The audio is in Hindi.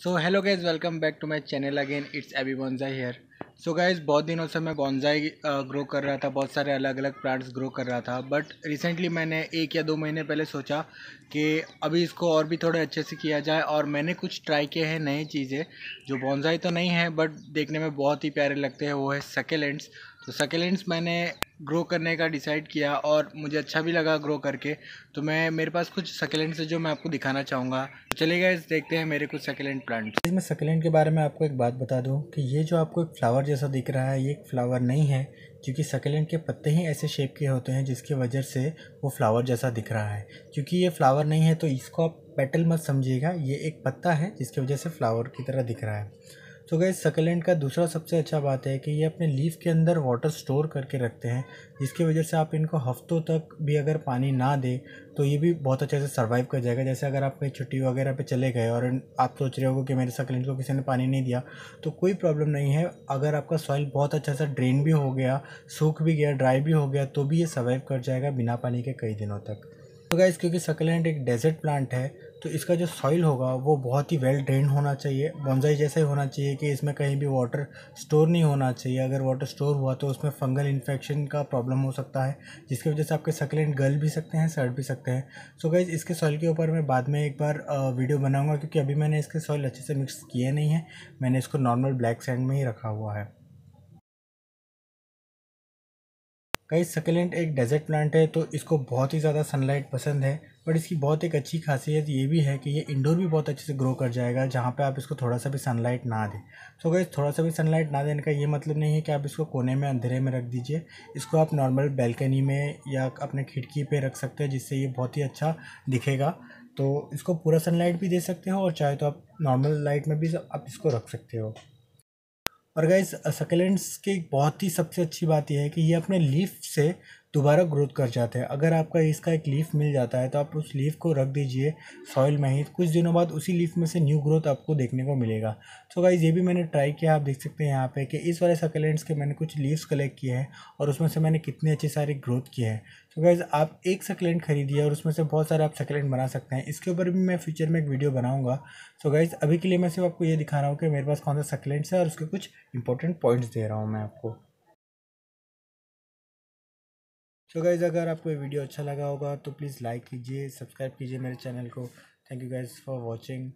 so hello guys welcome back to my channel again it's A B bonsai here so guys बहुत दिनों से मैं बॉन्जाई ग्रो कर रहा था बहुत सारे अलग अलग प्लांट्स ग्रो कर रहा था बट रिसेंटली मैंने एक या दो महीने पहले सोचा कि अभी इसको और भी थोड़े अच्छे से किया जाए और मैंने कुछ ट्राई किए हैं नई चीज़ें जो बॉन्जाई तो नहीं है बट देखने में बहुत ही प्यारे लगते हैं वो है सकेलेंट्स तो सकेलेंट्स मैंने ग्रो करने का डिसाइड किया और मुझे अच्छा भी लगा ग्रो करके तो मैं मेरे पास कुछ सकेलेंट्स है जो मैं आपको दिखाना चाहूँगा तो चलिए देखते हैं मेरे कुछ सकेलेंट प्लांट्स मैं सकेलेंट के बारे में आपको एक बात बता दूँ कि ये जो आपको एक फ्लावर जैसा दिख रहा है ये एक फ्लावर नहीं है क्योंकि सकेलेंट के पत्ते ही ऐसे शेप के होते हैं जिसकी वजह से वो फ्लावर जैसा दिख रहा है क्योंकि ये फ्लावर नहीं है तो इसको आप पेटल मत समझिएगा ये एक पत्ता है जिसकी वजह से फ्लावर की तरह दिख रहा है सो गई सकलेंट का दूसरा सबसे अच्छा बात है कि ये अपने लीफ के अंदर वाटर स्टोर करके रखते हैं जिसकी वजह से आप इनको हफ्तों तक भी अगर पानी ना दें तो ये भी बहुत अच्छे से सर्वाइव कर जाएगा जैसे अगर आप कहीं छुट्टी वगैरह पे चले गए और आप सोच रहे हो कि मेरे सकलेंट को किसी ने पानी नहीं दिया तो कोई प्रॉब्लम नहीं है अगर आपका सॉइल बहुत अच्छा सा ड्रेन भी हो गया सूख भी गया ड्राई भी हो गया तो भी ये सर्वाइव कर जाएगा बिना पानी के कई दिनों तक तो गाइज़ क्योंकि सकलेंट एक डेजर्ट प्लांट है तो इसका जो सॉइल होगा वो बहुत ही वेल ड्रेन होना चाहिए बॉन्जाई जैसा ही होना चाहिए कि इसमें कहीं भी वाटर स्टोर नहीं होना चाहिए अगर वाटर स्टोर हुआ तो उसमें फंगल इन्फेक्शन का प्रॉब्लम हो सकता है जिसकी वजह से आपके सकलेंट गल भी सकते हैं सड़ भी सकते हैं सो so गाइज इसके सॉइल के ऊपर मैं बाद में एक बार वीडियो बनाऊँगा क्योंकि अभी मैंने इसके सॉइल अच्छे से मिक्स किए नहीं है मैंने इसको नॉर्मल ब्लैक सैंड में ही रखा हुआ है कई सकेलेंट एक डेजर्ट प्लांट है तो इसको बहुत ही ज़्यादा सनलाइट पसंद है बट इसकी बहुत एक अच्छी खासियत ये भी है कि ये इंडोर भी बहुत अच्छे से ग्रो कर जाएगा जहाँ पे आप इसको थोड़ा सा भी सनलाइट ना दें सो अगर गई थोड़ा सा भी सनलाइट ना देने का ये मतलब नहीं है कि आप इसको कोने में अंधेरे में रख दीजिए इसको आप नॉर्मल बैल्कनी में या अपने खिड़की पर रख सकते हैं जिससे ये बहुत ही अच्छा दिखेगा तो इसको पूरा सनलाइट भी दे सकते हो और चाहे तो आप नॉर्मल लाइट में भी आप इसको रख सकते हो और गाइज सकेलेंट्स की बहुत ही सबसे अच्छी बात यह है कि ये अपने लीफ से दोबारा ग्रोथ कर जाते हैं अगर आपका इसका एक लीफ मिल जाता है तो आप उस लीफ को रख दीजिए सॉइल में ही कुछ दिनों बाद उसी लीफ में से न्यू ग्रोथ आपको देखने को मिलेगा सो तो गाइज़ ये भी मैंने ट्राई किया आप देख सकते हैं यहाँ पे कि इस वाले सकेलेंट्स के मैंने कुछ लीव्स कलेक्ट किए हैं और उसमें से मैंने कितने अच्छे सारी ग्रोथ की है तो गाइज़ आप एक सकेलेंट खरीदिए और उसमें से बहुत सारे आप सकेलेंट बना सकते हैं इसके ऊपर भी मैं फ्यूचर में एक वीडियो बनाऊँगा सो तो गाइज़ अभी के लिए मैं सिर्फ आपको ये दिखा रहा हूँ कि मेरे पास कौन सा सकेलेंट्स है और उसके कुछ इंपॉर्टेंट पॉइंट्स दे रहा हूँ मैं आपको तो गाइज़ अगर आपको ये वीडियो अच्छा लगा होगा तो प्लीज़ लाइक कीजिए सब्सक्राइब कीजिए मेरे चैनल को thank you guys for watching